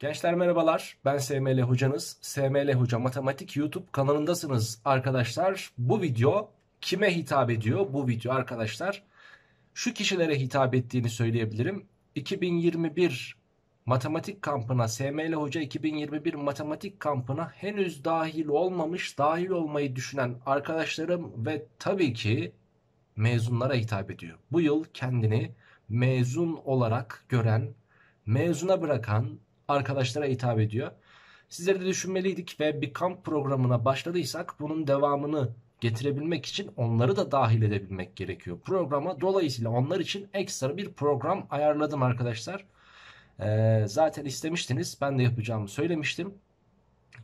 Gençler merhabalar. Ben SML hocanız. SML Hoca Matematik YouTube kanalındasınız arkadaşlar. Bu video kime hitap ediyor? Bu video arkadaşlar şu kişilere hitap ettiğini söyleyebilirim. 2021 matematik kampına SML Hoca 2021 matematik kampına henüz dahil olmamış, dahil olmayı düşünen arkadaşlarım ve tabii ki mezunlara hitap ediyor. Bu yıl kendini mezun olarak gören, mezuna bırakan arkadaşlara hitap ediyor. Sizleri de düşünmeliydik ve bir kamp programına başladıysak bunun devamını getirebilmek için onları da dahil edebilmek gerekiyor programa. Dolayısıyla onlar için ekstra bir program ayarladım arkadaşlar. Ee, zaten istemiştiniz. Ben de yapacağımı söylemiştim.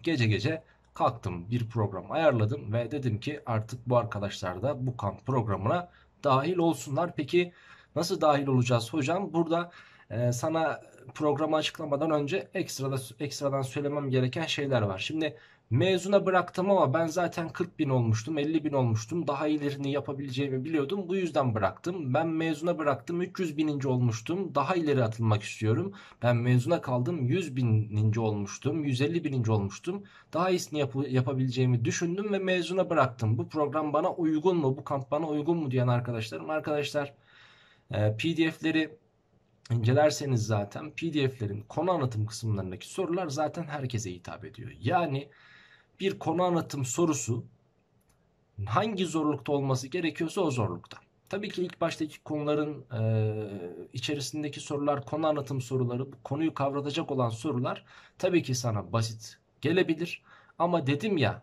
Gece gece kalktım bir program ayarladım ve dedim ki artık bu arkadaşlar da bu kamp programına dahil olsunlar. Peki nasıl dahil olacağız hocam? Burada e, sana programı açıklamadan önce ekstra ekstradan söylemem gereken şeyler var. Şimdi mezuna bıraktım ama ben zaten 40 bin olmuştum, 50 bin olmuştum. Daha ilerini yapabileceğimi biliyordum. Bu yüzden bıraktım. Ben mezuna bıraktım 300 bininci olmuştum. Daha ileri atılmak istiyorum. Ben mezuna kaldım 100 bininci olmuştum, 150 bininci olmuştum. Daha iyisini yap yapabileceğimi düşündüm ve mezuna bıraktım. Bu program bana uygun mu, bu kamp bana uygun mu diyen arkadaşlarım. Arkadaşlar PDF'leri incelerseniz zaten PDF'lerin konu anlatım kısımlarındaki sorular zaten herkese hitap ediyor. Yani bir konu anlatım sorusu hangi zorlukta olması gerekiyorsa o zorlukta. Tabii ki ilk baştaki konuların e, içerisindeki sorular, konu anlatım soruları, bu konuyu kavratacak olan sorular tabii ki sana basit gelebilir. Ama dedim ya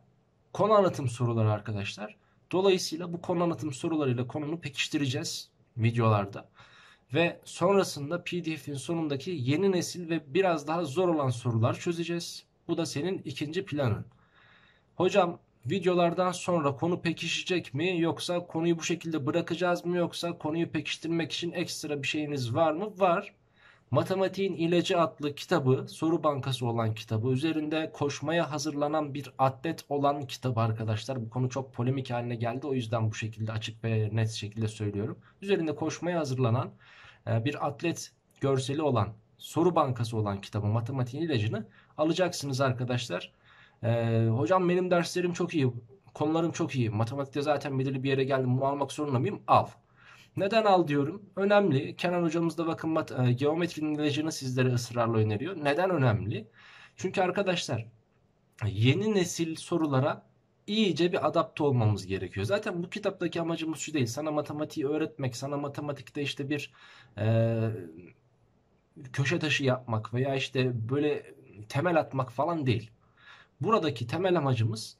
konu anlatım soruları arkadaşlar. Dolayısıyla bu konu anlatım sorularıyla konunu pekiştireceğiz videolarda ve sonrasında PDF'in sonundaki yeni nesil ve biraz daha zor olan sorular çözeceğiz. Bu da senin ikinci planın. Hocam videolardan sonra konu pekişecek mi yoksa konuyu bu şekilde bırakacağız mı yoksa konuyu pekiştirmek için ekstra bir şeyiniz var mı? Var. Matematiğin İlacı adlı kitabı, soru bankası olan kitabı, üzerinde koşmaya hazırlanan bir atlet olan kitabı arkadaşlar. Bu konu çok polemik haline geldi. O yüzden bu şekilde açık ve net şekilde söylüyorum. Üzerinde koşmaya hazırlanan e, bir atlet görseli olan soru bankası olan kitabı matematiğin ilacını alacaksınız arkadaşlar. E, hocam benim derslerim çok iyi, konularım çok iyi. Matematikte zaten belirli bir yere geldim. Bunu almak zorunda mıyım? Al. Neden al diyorum? Önemli. Kenan hocamız da bakın mat e, geometrinin ilacını sizlere ısrarla öneriyor. Neden önemli? Çünkü arkadaşlar yeni nesil sorulara iyice bir adapte olmamız gerekiyor. Zaten bu kitaptaki amacımız şu değil. Sana matematiği öğretmek, sana matematikte işte bir e, köşe taşı yapmak veya işte böyle temel atmak falan değil. Buradaki temel amacımız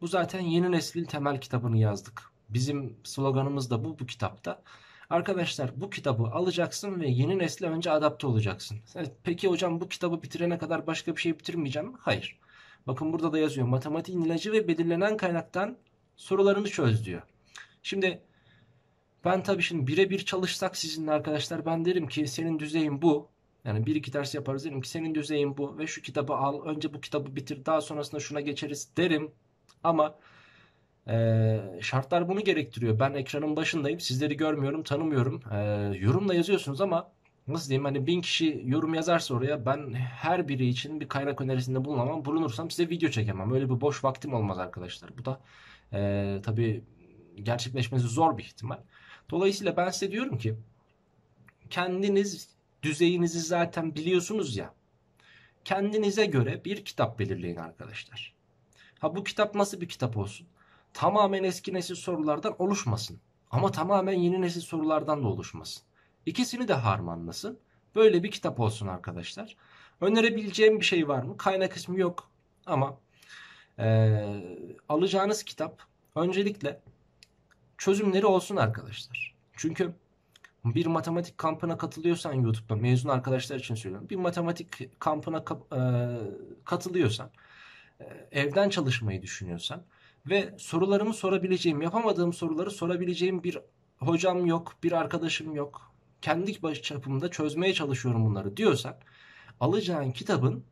bu zaten yeni neslin temel kitabını yazdık. Bizim sloganımız da bu bu kitapta. Arkadaşlar bu kitabı alacaksın ve yeni nesle önce adapte olacaksın. Peki hocam bu kitabı bitirene kadar başka bir şey bitirmeyeceğim mi? Hayır. Bakın burada da yazıyor. matematik ilacı ve belirlenen kaynaktan sorularını çöz diyor. Şimdi ben tabii şimdi birebir çalışsak sizinle arkadaşlar ben derim ki senin düzeyin bu. Yani bir iki ders yaparız derim ki senin düzeyin bu ve şu kitabı al. Önce bu kitabı bitir daha sonrasında şuna geçeriz derim. Ama ee, şartlar bunu gerektiriyor. Ben ekranın başındayım. Sizleri görmüyorum, tanımıyorum. Ee, yorumla yazıyorsunuz ama nasıl diyeyim hani bin kişi yorum yazarsa oraya ben her biri için bir kaynak önerisinde bulunamam. Bulunursam size video çekemem. Öyle bir boş vaktim olmaz arkadaşlar. Bu da e, tabii gerçekleşmesi zor bir ihtimal. Dolayısıyla ben size diyorum ki kendiniz düzeyinizi zaten biliyorsunuz ya. Kendinize göre bir kitap belirleyin arkadaşlar. Ha bu kitap nasıl bir kitap olsun? Tamamen eski nesil sorulardan oluşmasın. Ama tamamen yeni nesil sorulardan da oluşmasın. İkisini de harmanlasın. Böyle bir kitap olsun arkadaşlar. Önerebileceğim bir şey var mı? Kaynak ismi yok ama e, alacağınız kitap öncelikle çözümleri olsun arkadaşlar. Çünkü bir matematik kampına katılıyorsan YouTube'da mezun arkadaşlar için söylüyorum. Bir matematik kampına e, katılıyorsan, e, evden çalışmayı düşünüyorsan ve sorularımı sorabileceğim, yapamadığım soruları sorabileceğim bir hocam yok, bir arkadaşım yok, kendi baş çapımda çözmeye çalışıyorum bunları diyorsan alacağın kitabın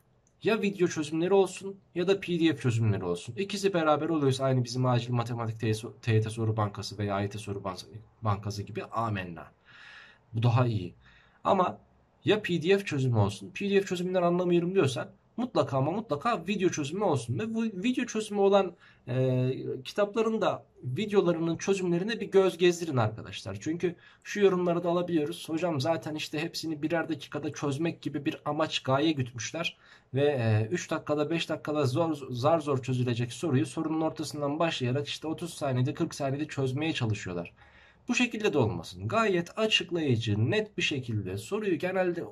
ya video çözümleri olsun ya da pdf çözümleri olsun. İkisi beraber oluyorsa aynı bizim acil matematik TYT soru bankası veya AYT soru bankası gibi amenna. Bu daha iyi. Ama ya pdf çözümü olsun. Pdf çözümünden anlamıyorum diyorsan mutlaka ama mutlaka video çözümü olsun. Ve bu video çözümü olan e, kitapların da videolarının çözümlerine bir göz gezdirin arkadaşlar. Çünkü şu yorumları da alabiliyoruz. Hocam zaten işte hepsini birer dakikada çözmek gibi bir amaç gaye gütmüşler. Ve 3 e, dakikada 5 dakikada zor zar zor çözülecek soruyu sorunun ortasından başlayarak işte 30 saniyede 40 saniyede çözmeye çalışıyorlar. Bu şekilde de olmasın. Gayet açıklayıcı, net bir şekilde soruyu genelde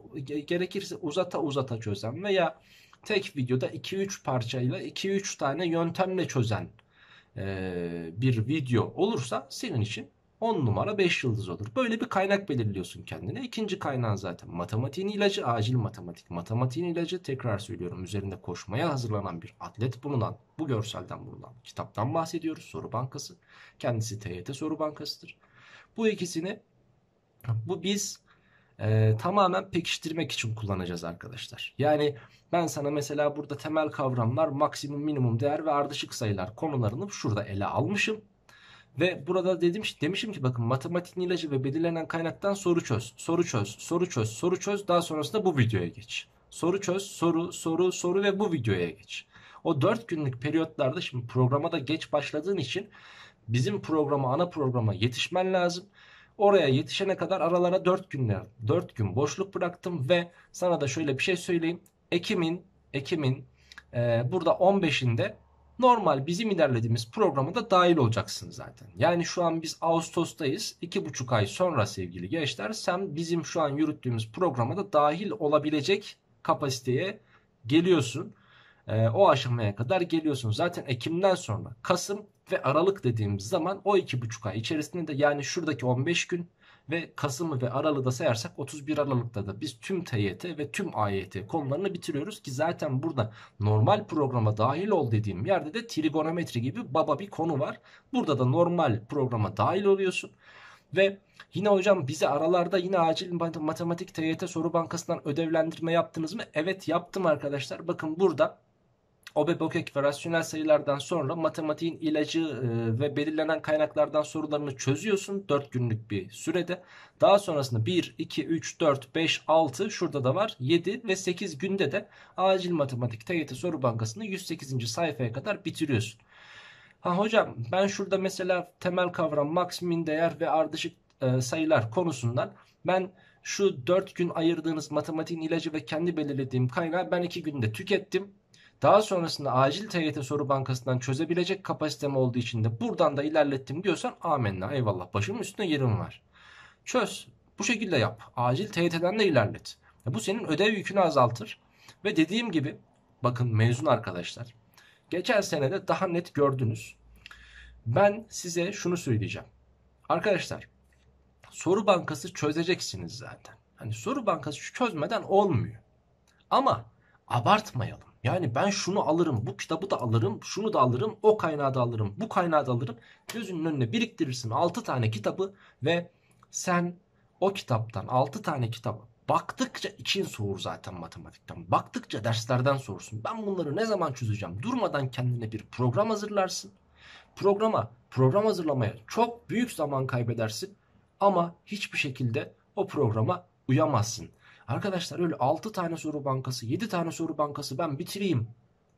gerekirse uzata uzata çözen veya tek videoda 2-3 parçayla 2-3 tane yöntemle çözen e, bir video olursa senin için 10 numara 5 yıldız olur. Böyle bir kaynak belirliyorsun kendine. İkinci kaynağın zaten matematiğin ilacı, acil matematik. Matematiğin ilacı tekrar söylüyorum üzerinde koşmaya hazırlanan bir atlet bulunan bu görselden bulunan kitaptan bahsediyoruz. Soru bankası. Kendisi TYT soru bankasıdır. Bu ikisini bu biz e, tamamen pekiştirmek için kullanacağız arkadaşlar. Yani ben sana mesela burada temel kavramlar maksimum minimum değer ve ardışık sayılar konularını şurada ele almışım. Ve burada dedim, demişim ki bakın matematik ilacı ve belirlenen kaynaktan soru çöz, soru çöz, soru çöz, soru çöz. Daha sonrasında bu videoya geç. Soru çöz, soru, soru, soru ve bu videoya geç. O 4 günlük periyotlarda şimdi programa da geç başladığın için bizim programa, ana programa yetişmen lazım. Oraya yetişene kadar aralara 4 günler, 4 gün boşluk bıraktım ve sana da şöyle bir şey söyleyeyim. Ekim'in Ekim'in e, burada 15'inde normal bizim ilerlediğimiz programa da dahil olacaksın zaten. Yani şu an biz Ağustos'tayız. 2,5 ay sonra sevgili gençler sen bizim şu an yürüttüğümüz programa da dahil olabilecek kapasiteye geliyorsun. E, o aşamaya kadar geliyorsun. Zaten Ekim'den sonra Kasım ve Aralık dediğimiz zaman o iki buçuk ay içerisinde de yani şuradaki 15 gün ve Kasım'ı ve Aralık'ı da sayarsak 31 Aralık'ta da biz tüm TYT ve tüm AYT konularını bitiriyoruz ki zaten burada normal programa dahil ol dediğim yerde de trigonometri gibi baba bir konu var. Burada da normal programa dahil oluyorsun. Ve yine hocam bize aralarda yine acil matematik TYT soru bankasından ödevlendirme yaptınız mı? Evet yaptım arkadaşlar. Bakın burada Obebokek ve rasyonel sayılardan sonra matematiğin ilacı e, ve belirlenen kaynaklardan sorularını çözüyorsun 4 günlük bir sürede. Daha sonrasında 1, 2, 3, 4, 5, 6 şurada da var 7 ve 8 günde de acil matematik TYT soru bankasını 108. sayfaya kadar bitiriyorsun. Ha hocam ben şurada mesela temel kavram max değer ve ardışık e, sayılar konusundan ben şu 4 gün ayırdığınız matematiğin ilacı ve kendi belirlediğim kaynağı ben 2 günde tükettim. Daha sonrasında acil TYT soru bankasından çözebilecek kapasitem olduğu için de buradan da ilerlettim diyorsan amenna eyvallah başımın üstüne yerim var. Çöz. Bu şekilde yap. Acil TYT'den de ilerlet. E, bu senin ödev yükünü azaltır. Ve dediğim gibi bakın mezun arkadaşlar. Geçen sene de daha net gördünüz. Ben size şunu söyleyeceğim. Arkadaşlar soru bankası çözeceksiniz zaten. Hani soru bankası çözmeden olmuyor. Ama abartmayalım. Yani ben şunu alırım, bu kitabı da alırım, şunu da alırım, o kaynağı da alırım, bu kaynağı da alırım. Gözünün önüne biriktirirsin 6 tane kitabı ve sen o kitaptan 6 tane kitabı baktıkça için soğur zaten matematikten. Baktıkça derslerden soğursun. Ben bunları ne zaman çözeceğim? Durmadan kendine bir program hazırlarsın. Programa, program hazırlamaya çok büyük zaman kaybedersin ama hiçbir şekilde o programa uyamazsın. Arkadaşlar öyle 6 tane soru bankası, 7 tane soru bankası ben bitireyim.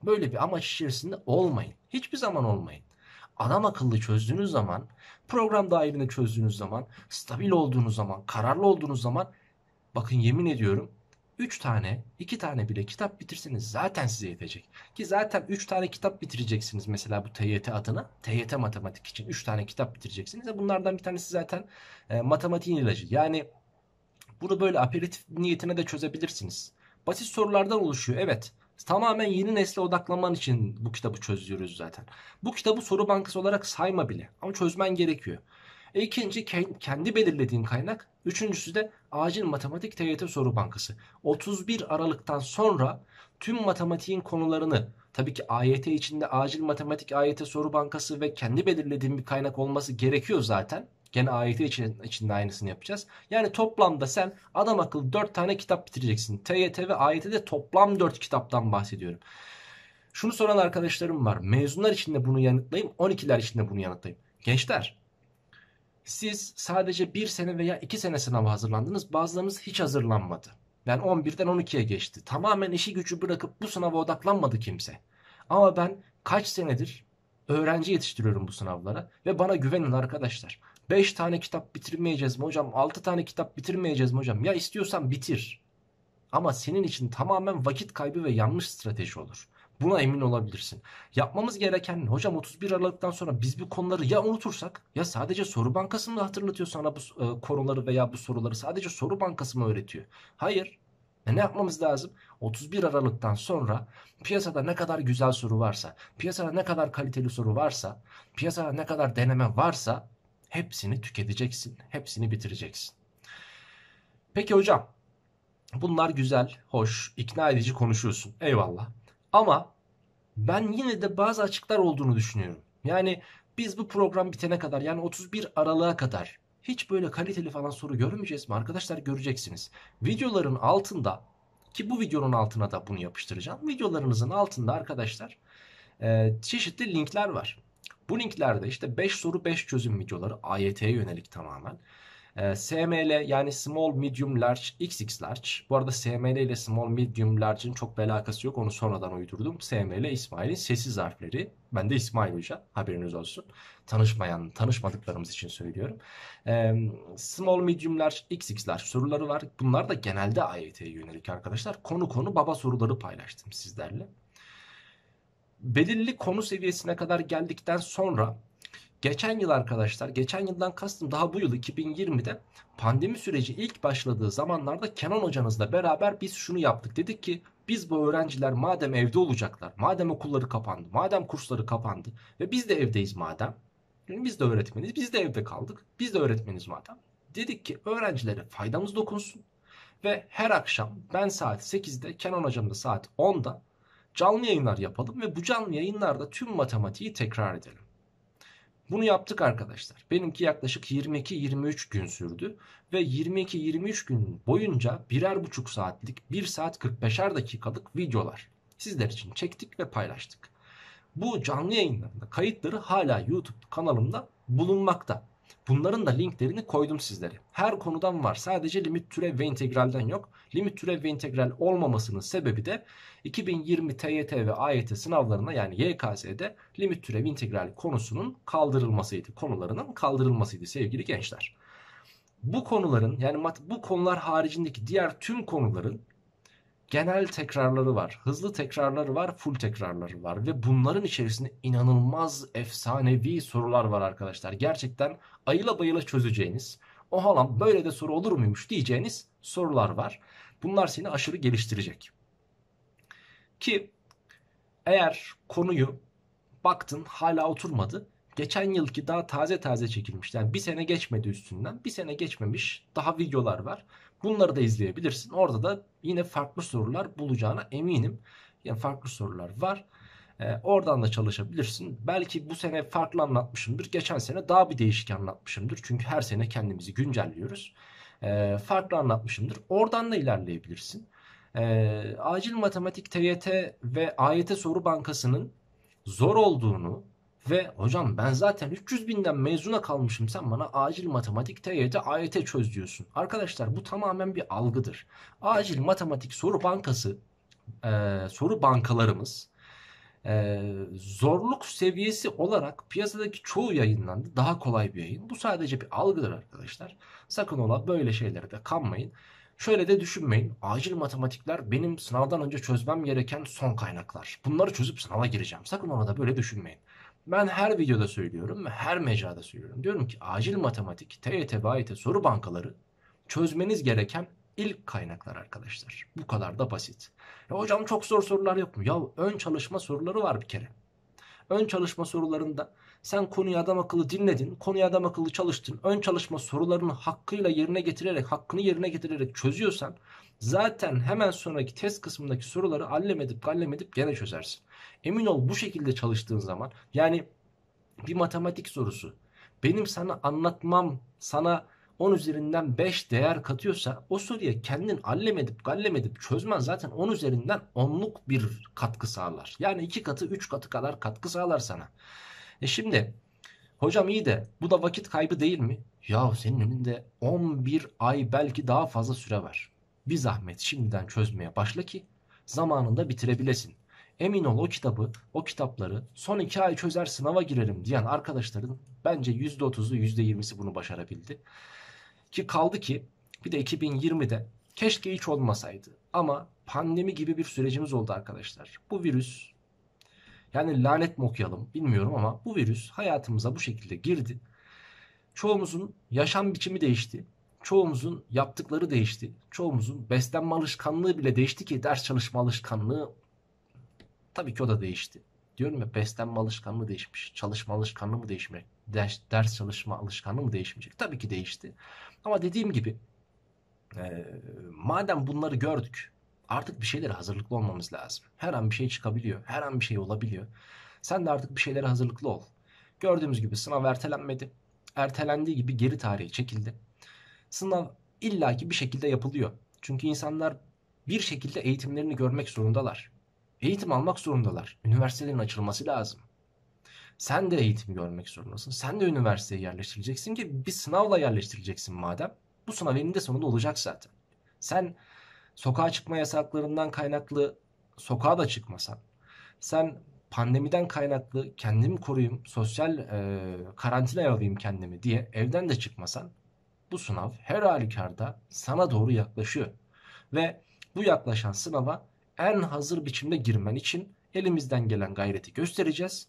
Böyle bir amaç içerisinde olmayın. Hiçbir zaman olmayın. Adam akıllı çözdüğünüz zaman, program dahilinde çözdüğünüz zaman, stabil olduğunuz zaman, kararlı olduğunuz zaman bakın yemin ediyorum 3 tane, 2 tane bile kitap bitirseniz zaten size yetecek. Ki zaten 3 tane kitap bitireceksiniz mesela bu TYT adına. TYT matematik için 3 tane kitap bitireceksiniz. E bunlardan bir tanesi zaten e, matematiğin ilacı. Yani bunu böyle aperitif niyetine de çözebilirsiniz. Basit sorulardan oluşuyor evet. Tamamen yeni nesle odaklanman için bu kitabı çözüyoruz zaten. Bu kitabı soru bankası olarak sayma bile ama çözmen gerekiyor. E ikinci kendi belirlediğin kaynak. Üçüncüsü de acil matematik TYT soru bankası. 31 Aralık'tan sonra tüm matematiğin konularını tabii ki AYT içinde acil matematik AYT soru bankası ve kendi belirlediğin bir kaynak olması gerekiyor zaten. Gene AYT için, içinde aynısını yapacağız. Yani toplamda sen adam akıl 4 tane kitap bitireceksin. TYT ve AYT'de de toplam 4 kitaptan bahsediyorum. Şunu soran arkadaşlarım var. Mezunlar için de bunu yanıtlayayım. 12'ler için de bunu yanıtlayayım. Gençler siz sadece 1 sene veya 2 sene sınava hazırlandınız. Bazılarınız hiç hazırlanmadı. Yani 11'den 12'ye geçti. Tamamen işi gücü bırakıp bu sınava odaklanmadı kimse. Ama ben kaç senedir öğrenci yetiştiriyorum bu sınavlara ve bana güvenin arkadaşlar. 5 tane kitap bitirmeyeceğiz mi hocam? 6 tane kitap bitirmeyeceğiz mi hocam? Ya istiyorsan bitir. Ama senin için tamamen vakit kaybı ve yanlış strateji olur. Buna emin olabilirsin. Yapmamız gereken hocam 31 Aralık'tan sonra biz bu konuları ya unutursak ya sadece soru bankası mı hatırlatıyor sana bu e, konuları veya bu soruları sadece soru bankası mı öğretiyor? Hayır e ne yapmamız lazım? 31 Aralık'tan sonra piyasada ne kadar güzel soru varsa, piyasada ne kadar kaliteli soru varsa, piyasada ne kadar deneme varsa hepsini tüketeceksin, hepsini bitireceksin. Peki hocam, bunlar güzel, hoş, ikna edici konuşuyorsun. Eyvallah. Ama ben yine de bazı açıklar olduğunu düşünüyorum. Yani biz bu program bitene kadar yani 31 Aralık'a kadar hiç böyle kaliteli falan soru görmeyeceğiz mi? Arkadaşlar göreceksiniz. Videoların altında ki bu videonun altına da bunu yapıştıracağım. Videolarınızın altında arkadaşlar e, çeşitli linkler var. Bu linklerde işte 5 soru 5 çözüm videoları AYT'ye yönelik tamamen. E, ee, SML yani Small Medium Large XX Large. Bu arada SML ile Small Medium Large'ın çok bir alakası yok. Onu sonradan uydurdum. SML İsmail'in sessiz harfleri. Ben de İsmail Hoca haberiniz olsun. Tanışmayan, tanışmadıklarımız için söylüyorum. E, small Medium Large XX Large soruları var. Bunlar da genelde AYT'ye yönelik arkadaşlar. Konu konu baba soruları paylaştım sizlerle belirli konu seviyesine kadar geldikten sonra Geçen yıl arkadaşlar, geçen yıldan kastım daha bu yıl 2020'de pandemi süreci ilk başladığı zamanlarda Kenan hocanızla beraber biz şunu yaptık. Dedik ki biz bu öğrenciler madem evde olacaklar, madem okulları kapandı, madem kursları kapandı ve biz de evdeyiz madem. Yani biz de öğretmeniz, biz de evde kaldık, biz de öğretmeniz madem. Dedik ki öğrencilere faydamız dokunsun ve her akşam ben saat 8'de, Kenan hocam da saat 10'da canlı yayınlar yapalım ve bu canlı yayınlarda tüm matematiği tekrar edelim. Bunu yaptık arkadaşlar. Benimki yaklaşık 22-23 gün sürdü ve 22-23 gün boyunca birer buçuk saatlik 1 saat 45'er dakikalık videolar sizler için çektik ve paylaştık. Bu canlı yayınlarında kayıtları hala YouTube kanalımda bulunmakta. Bunların da linklerini koydum sizlere. Her konudan var. Sadece limit türev ve integralden yok. Limit türev ve integral olmamasının sebebi de 2020 TYT ve AYT sınavlarına yani YKS'de limit türev integral konusunun kaldırılmasıydı. Konularının kaldırılmasıydı sevgili gençler. Bu konuların yani bu konular haricindeki diğer tüm konuların genel tekrarları var. Hızlı tekrarları var, full tekrarları var ve bunların içerisinde inanılmaz efsanevi sorular var arkadaşlar. Gerçekten ayıla bayıla çözeceğiniz, o halam böyle de soru olur muymuş diyeceğiniz sorular var. Bunlar seni aşırı geliştirecek. Ki eğer konuyu baktın hala oturmadı. Geçen yılki daha taze taze çekilmiş. Yani bir sene geçmedi üstünden. Bir sene geçmemiş daha videolar var. Bunları da izleyebilirsin. Orada da yine farklı sorular bulacağına eminim. Yani farklı sorular var. Ee, oradan da çalışabilirsin. Belki bu sene farklı anlatmışımdır. Geçen sene daha bir değişik anlatmışımdır. Çünkü her sene kendimizi güncelliyoruz. Ee, farklı anlatmışımdır. Oradan da ilerleyebilirsin. E, acil matematik TYT ve AYT soru bankasının zor olduğunu ve hocam ben zaten 300 binden mezuna kalmışım sen bana acil matematik TYT AYT çöz diyorsun. Arkadaşlar bu tamamen bir algıdır. Acil matematik soru bankası e, soru bankalarımız e, zorluk seviyesi olarak piyasadaki çoğu yayınlandı. Daha kolay bir yayın. Bu sadece bir algıdır arkadaşlar. Sakın ola böyle şeylere de kanmayın. Şöyle de düşünmeyin. Acil matematikler benim sınavdan önce çözmem gereken son kaynaklar. Bunları çözüp sınava gireceğim. Sakın ona da böyle düşünmeyin. Ben her videoda söylüyorum ve her mecrada söylüyorum. Diyorum ki acil matematik, TYT, e BAYT soru bankaları çözmeniz gereken ilk kaynaklar arkadaşlar. Bu kadar da basit. Ya e hocam çok zor sorular yok mu? Ya ön çalışma soruları var bir kere. Ön çalışma sorularında sen konuyu adam akıllı dinledin, konuyu adam akıllı çalıştın. Ön çalışma sorularını hakkıyla yerine getirerek, hakkını yerine getirerek çözüyorsan zaten hemen sonraki test kısmındaki soruları allem edip gene çözersin. Emin ol bu şekilde çalıştığın zaman yani bir matematik sorusu benim sana anlatmam, sana 10 üzerinden 5 değer katıyorsa o soruya kendin allemedip gallemedip çözmen zaten 10 üzerinden 10'luk bir katkı sağlar. Yani 2 katı 3 katı kadar katkı sağlar sana. E şimdi hocam iyi de bu da vakit kaybı değil mi? Ya senin önünde 11 ay belki daha fazla süre var. Bir zahmet şimdiden çözmeye başla ki zamanında bitirebilesin. Emin ol o kitabı, o kitapları son iki ay çözer sınava girerim diyen arkadaşların bence %30'u %20'si bunu başarabildi. Ki kaldı ki bir de 2020'de keşke hiç olmasaydı ama pandemi gibi bir sürecimiz oldu arkadaşlar. Bu virüs yani lanet mi okuyalım bilmiyorum ama bu virüs hayatımıza bu şekilde girdi. Çoğumuzun yaşam biçimi değişti. Çoğumuzun yaptıkları değişti. Çoğumuzun beslenme alışkanlığı bile değişti ki ders çalışma alışkanlığı tabii ki o da değişti diyorum ya beslenme alışkanlığı değişmiş, çalışma alışkanlığı mı değişmek, ders, ders çalışma alışkanlığı mı değişmeyecek? Tabii ki değişti. Ama dediğim gibi e, madem bunları gördük artık bir şeylere hazırlıklı olmamız lazım. Her an bir şey çıkabiliyor, her an bir şey olabiliyor. Sen de artık bir şeylere hazırlıklı ol. Gördüğümüz gibi sınav ertelenmedi. Ertelendiği gibi geri tarihi çekildi. Sınav illaki bir şekilde yapılıyor. Çünkü insanlar bir şekilde eğitimlerini görmek zorundalar. Eğitim almak zorundalar. Üniversitelerin açılması lazım. Sen de eğitim görmek zorundasın. Sen de üniversiteye yerleştireceksin ki bir sınavla yerleştireceksin. madem. Bu sınav eninde sonunda olacak zaten. Sen sokağa çıkma yasaklarından kaynaklı sokağa da çıkmasan, sen pandemiden kaynaklı kendimi koruyayım, sosyal e, karantinaya alayım kendimi diye evden de çıkmasan bu sınav her halükarda sana doğru yaklaşıyor. Ve bu yaklaşan sınava en hazır biçimde girmen için elimizden gelen gayreti göstereceğiz.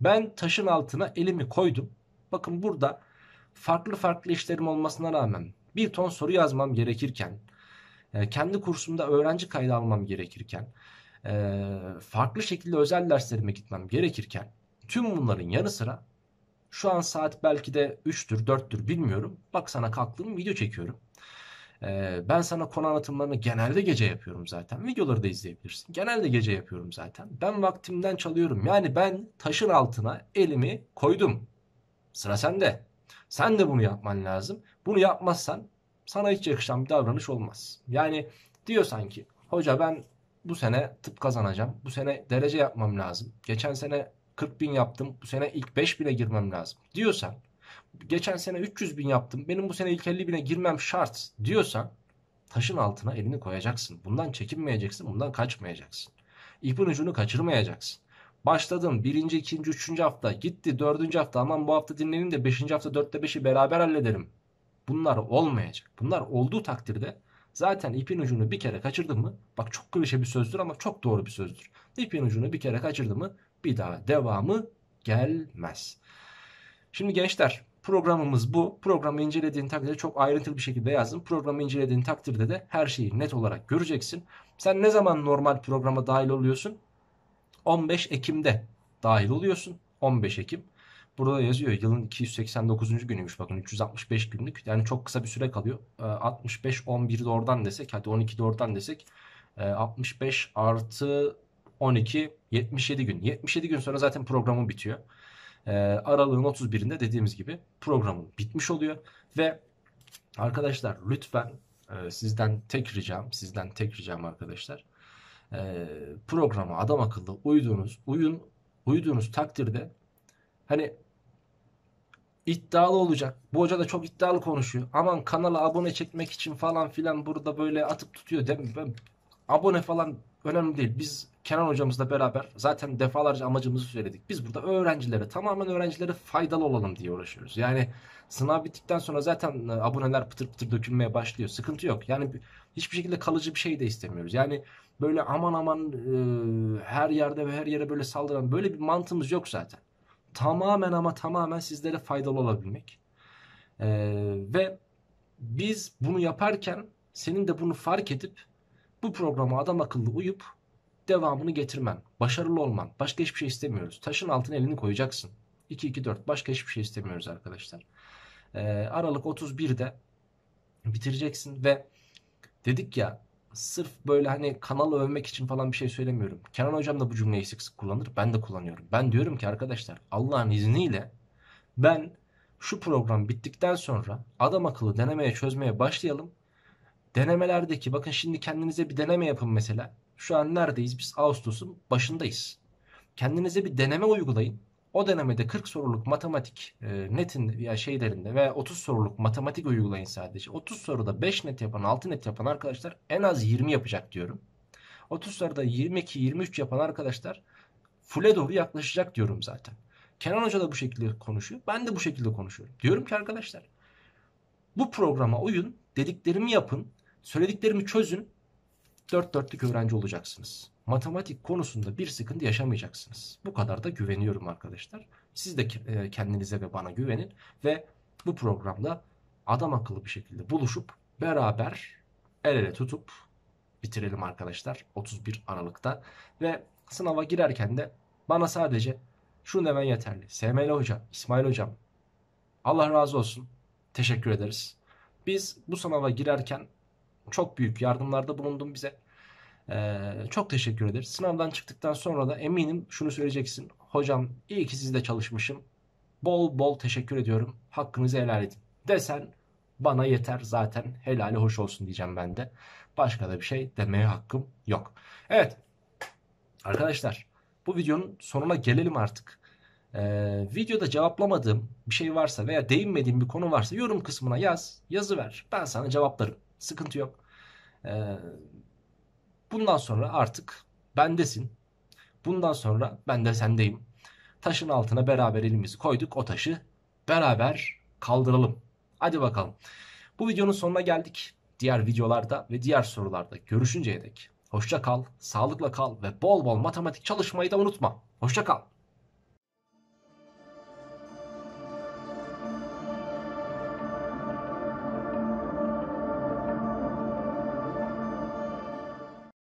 Ben taşın altına elimi koydum. Bakın burada farklı farklı işlerim olmasına rağmen bir ton soru yazmam gerekirken, e, kendi kursumda öğrenci kaydı almam gerekirken, e, farklı şekilde özel derslerime gitmem gerekirken tüm bunların yanı sıra şu an saat belki de 3'tür 4'tür bilmiyorum. Bak sana kalktım video çekiyorum ben sana konu anlatımlarını genelde gece yapıyorum zaten. Videoları da izleyebilirsin. Genelde gece yapıyorum zaten. Ben vaktimden çalıyorum. Yani ben taşın altına elimi koydum. Sıra sende. Sen de bunu yapman lazım. Bunu yapmazsan sana hiç yakışan bir davranış olmaz. Yani diyor sanki hoca ben bu sene tıp kazanacağım. Bu sene derece yapmam lazım. Geçen sene 40 bin yaptım. Bu sene ilk 5 bine girmem lazım. Diyorsan geçen sene 300 bin yaptım benim bu sene ilk 50 bine girmem şart diyorsan taşın altına elini koyacaksın. Bundan çekinmeyeceksin bundan kaçmayacaksın. İpin ucunu kaçırmayacaksın. Başladım birinci, ikinci, üçüncü hafta gitti dördüncü hafta aman bu hafta dinlenin de beşinci hafta dörtte beşi beraber hallederim. Bunlar olmayacak. Bunlar olduğu takdirde Zaten ipin ucunu bir kere kaçırdın mı? Bak çok klişe bir sözdür ama çok doğru bir sözdür. İpin ucunu bir kere kaçırdın mı? Bir daha devamı gelmez. Şimdi gençler programımız bu. Programı incelediğin takdirde çok ayrıntılı bir şekilde yazdım. Programı incelediğin takdirde de her şeyi net olarak göreceksin. Sen ne zaman normal programa dahil oluyorsun? 15 Ekim'de dahil oluyorsun. 15 Ekim. Burada yazıyor yılın 289. günüymüş bakın 365 günlük. Yani çok kısa bir süre kalıyor. 65 ee, 11'de oradan desek hadi 12'de oradan desek 65 e, artı 12 77 gün. 77 gün sonra zaten programı bitiyor e, aralığın 31'inde dediğimiz gibi programın bitmiş oluyor. Ve arkadaşlar lütfen e, sizden tek ricam, sizden tek ricam arkadaşlar. Ee, Programı adam akıllı uyduğunuz, uyun, uyduğunuz takdirde hani iddialı olacak. Bu hoca da çok iddialı konuşuyor. Aman kanala abone çekmek için falan filan burada böyle atıp tutuyor. Değil mi? Ben, abone falan önemli değil. Biz Kenan hocamızla beraber zaten defalarca amacımızı söyledik. Biz burada öğrencilere tamamen öğrencilere faydalı olalım diye uğraşıyoruz. Yani sınav bittikten sonra zaten e, aboneler pıtır pıtır dökülmeye başlıyor. Sıkıntı yok. Yani hiçbir şekilde kalıcı bir şey de istemiyoruz. Yani böyle aman aman e, her yerde ve her yere böyle saldıran böyle bir mantığımız yok zaten. Tamamen ama tamamen sizlere faydalı olabilmek. E, ve biz bunu yaparken senin de bunu fark edip bu programa adam akıllı uyup devamını getirmen, başarılı olman. Başka hiçbir şey istemiyoruz. Taşın altına elini koyacaksın. 2-2-4 başka hiçbir şey istemiyoruz arkadaşlar. E, Aralık 31'de bitireceksin ve dedik ya sırf böyle hani kanalı övmek için falan bir şey söylemiyorum. Kenan hocam da bu cümleyi sık sık kullanır. Ben de kullanıyorum. Ben diyorum ki arkadaşlar Allah'ın izniyle ben şu program bittikten sonra adam akıllı denemeye çözmeye başlayalım. Denemelerdeki bakın şimdi kendinize bir deneme yapın mesela. Şu an neredeyiz? Biz Ağustos'un başındayız. Kendinize bir deneme uygulayın. O denemede 40 soruluk matematik e, netin ya şeylerinde ve 30 soruluk matematik uygulayın sadece. 30 soruda 5 net yapan, 6 net yapan arkadaşlar en az 20 yapacak diyorum. 30 soruda 22, 23 yapan arkadaşlar full'e doğru yaklaşacak diyorum zaten. Kenan Hoca da bu şekilde konuşuyor. Ben de bu şekilde konuşuyorum. Diyorum ki arkadaşlar bu programa uyun, dediklerimi yapın, söylediklerimi çözün dört dörtlük öğrenci olacaksınız. Matematik konusunda bir sıkıntı yaşamayacaksınız. Bu kadar da güveniyorum arkadaşlar. Siz de e, kendinize ve bana güvenin ve bu programda adam akıllı bir şekilde buluşup beraber el ele tutup bitirelim arkadaşlar 31 Aralık'ta ve sınava girerken de bana sadece şunu demen yeterli. SML Hoca, İsmail Hocam Allah razı olsun. Teşekkür ederiz. Biz bu sınava girerken çok büyük yardımlarda bulundun bize. Ee, çok teşekkür ederiz. Sınavdan çıktıktan sonra da eminim şunu söyleyeceksin. Hocam iyi ki sizle çalışmışım. Bol bol teşekkür ediyorum. Hakkınızı helal edin. Desen bana yeter zaten. Helali hoş olsun diyeceğim ben de. Başka da bir şey demeye hakkım yok. Evet. Arkadaşlar bu videonun sonuna gelelim artık. Ee, videoda cevaplamadığım bir şey varsa veya değinmediğim bir konu varsa yorum kısmına yaz. Yazı ver. Ben sana cevaplarım. Sıkıntı yok. Ee, Bundan sonra artık bendesin. Bundan sonra ben de sendeyim. Taşın altına beraber elimizi koyduk. O taşı beraber kaldıralım. Hadi bakalım. Bu videonun sonuna geldik. Diğer videolarda ve diğer sorularda görüşünceye dek hoşça kal, sağlıkla kal ve bol bol matematik çalışmayı da unutma. Hoşça kal.